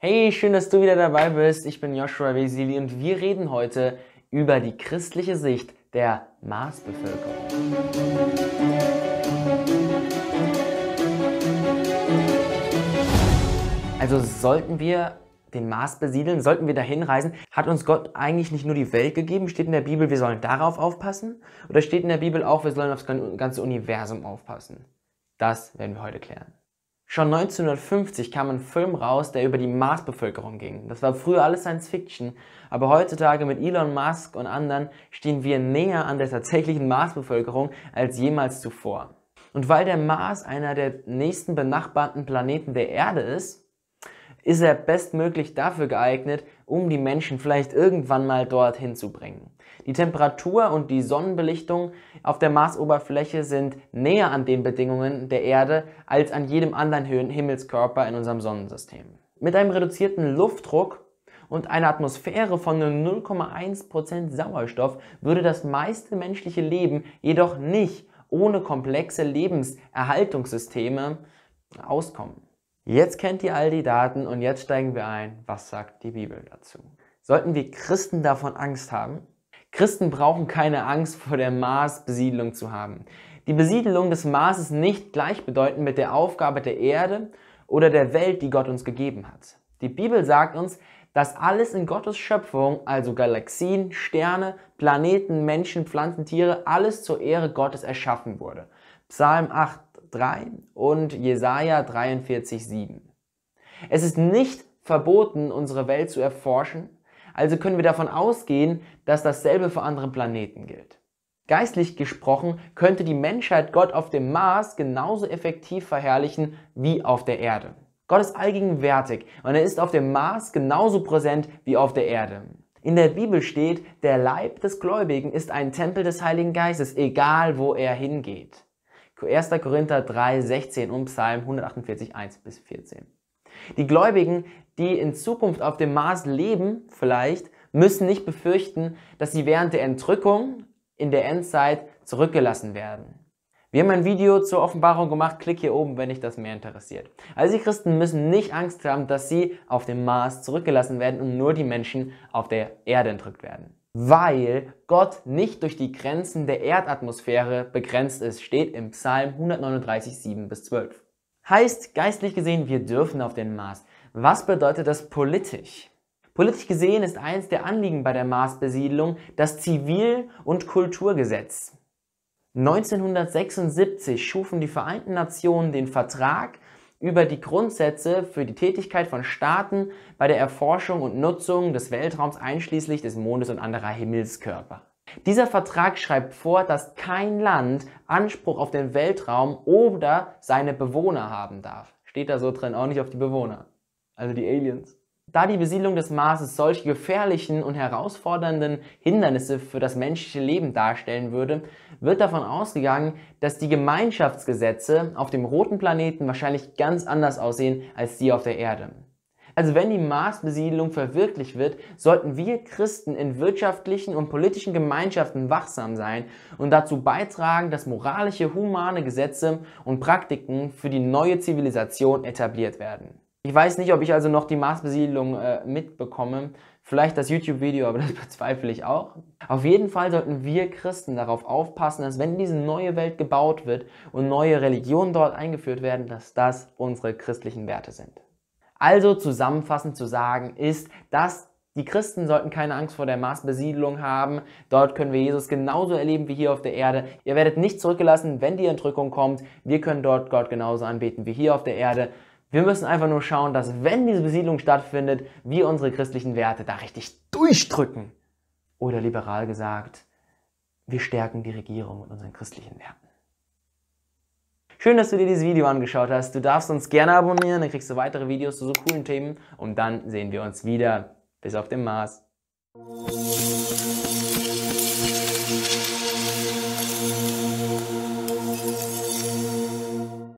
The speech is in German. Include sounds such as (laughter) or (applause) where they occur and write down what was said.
Hey, schön, dass du wieder dabei bist. Ich bin Joshua Vesili und wir reden heute über die christliche Sicht der Marsbevölkerung. Also sollten wir den Mars besiedeln, sollten wir dahin reisen? Hat uns Gott eigentlich nicht nur die Welt gegeben? Steht in der Bibel, wir sollen darauf aufpassen? Oder steht in der Bibel auch, wir sollen aufs ganze Universum aufpassen? Das werden wir heute klären. Schon 1950 kam ein Film raus, der über die Marsbevölkerung ging. Das war früher alles Science Fiction, aber heutzutage mit Elon Musk und anderen stehen wir näher an der tatsächlichen Marsbevölkerung als jemals zuvor. Und weil der Mars einer der nächsten benachbarten Planeten der Erde ist, ist er bestmöglich dafür geeignet, um die Menschen vielleicht irgendwann mal dorthin zu bringen. Die Temperatur und die Sonnenbelichtung auf der Marsoberfläche sind näher an den Bedingungen der Erde als an jedem anderen Himmelskörper in unserem Sonnensystem. Mit einem reduzierten Luftdruck und einer Atmosphäre von nur 0,1% Sauerstoff würde das meiste menschliche Leben jedoch nicht ohne komplexe Lebenserhaltungssysteme auskommen. Jetzt kennt ihr all die Daten und jetzt steigen wir ein, was sagt die Bibel dazu. Sollten wir Christen davon Angst haben? Christen brauchen keine Angst vor der Marsbesiedlung zu haben. Die Besiedelung des Mars ist nicht gleichbedeutend mit der Aufgabe der Erde oder der Welt, die Gott uns gegeben hat. Die Bibel sagt uns, dass alles in Gottes Schöpfung, also Galaxien, Sterne, Planeten, Menschen, Pflanzen, Tiere, alles zur Ehre Gottes erschaffen wurde. Psalm 8, 3 und Jesaja 43, 7. Es ist nicht verboten, unsere Welt zu erforschen, also können wir davon ausgehen, dass dasselbe für andere Planeten gilt. Geistlich gesprochen könnte die Menschheit Gott auf dem Mars genauso effektiv verherrlichen wie auf der Erde. Gott ist allgegenwärtig und er ist auf dem Mars genauso präsent wie auf der Erde. In der Bibel steht, der Leib des Gläubigen ist ein Tempel des Heiligen Geistes, egal wo er hingeht. 1. Korinther 3, 16 und Psalm 148, 1 bis 14. Die Gläubigen, die in Zukunft auf dem Mars leben, vielleicht, müssen nicht befürchten, dass sie während der Entrückung in der Endzeit zurückgelassen werden. Wir haben ein Video zur Offenbarung gemacht, klick hier oben, wenn dich das mehr interessiert. Also die Christen müssen nicht Angst haben, dass sie auf dem Mars zurückgelassen werden und nur die Menschen auf der Erde entrückt werden weil Gott nicht durch die Grenzen der Erdatmosphäre begrenzt ist, steht im Psalm 139, 7 bis 12. Heißt geistlich gesehen, wir dürfen auf den Mars. Was bedeutet das politisch? Politisch gesehen ist eins der Anliegen bei der Marsbesiedlung das Zivil- und Kulturgesetz. 1976 schufen die Vereinten Nationen den Vertrag über die Grundsätze für die Tätigkeit von Staaten bei der Erforschung und Nutzung des Weltraums einschließlich des Mondes und anderer Himmelskörper. Dieser Vertrag schreibt vor, dass kein Land Anspruch auf den Weltraum oder seine Bewohner haben darf. Steht da so drin, auch nicht auf die Bewohner, also die Aliens da die Besiedlung des Marses solche gefährlichen und herausfordernden Hindernisse für das menschliche Leben darstellen würde, wird davon ausgegangen, dass die Gemeinschaftsgesetze auf dem roten Planeten wahrscheinlich ganz anders aussehen als die auf der Erde. Also wenn die Marsbesiedlung verwirklicht wird, sollten wir Christen in wirtschaftlichen und politischen Gemeinschaften wachsam sein und dazu beitragen, dass moralische, humane Gesetze und Praktiken für die neue Zivilisation etabliert werden. Ich weiß nicht, ob ich also noch die Marsbesiedlung äh, mitbekomme. Vielleicht das YouTube-Video, aber das (laughs) bezweifle ich auch. Auf jeden Fall sollten wir Christen darauf aufpassen, dass wenn diese neue Welt gebaut wird und neue Religionen dort eingeführt werden, dass das unsere christlichen Werte sind. Also zusammenfassend zu sagen ist, dass die Christen sollten keine Angst vor der Marsbesiedlung haben. Dort können wir Jesus genauso erleben wie hier auf der Erde. Ihr werdet nicht zurückgelassen, wenn die Entrückung kommt. Wir können dort Gott genauso anbeten wie hier auf der Erde. Wir müssen einfach nur schauen, dass wenn diese Besiedlung stattfindet, wir unsere christlichen Werte da richtig durchdrücken. Oder liberal gesagt, wir stärken die Regierung mit unseren christlichen Werten. Schön, dass du dir dieses Video angeschaut hast. Du darfst uns gerne abonnieren, dann kriegst du weitere Videos zu so coolen Themen und dann sehen wir uns wieder. Bis auf dem Mars.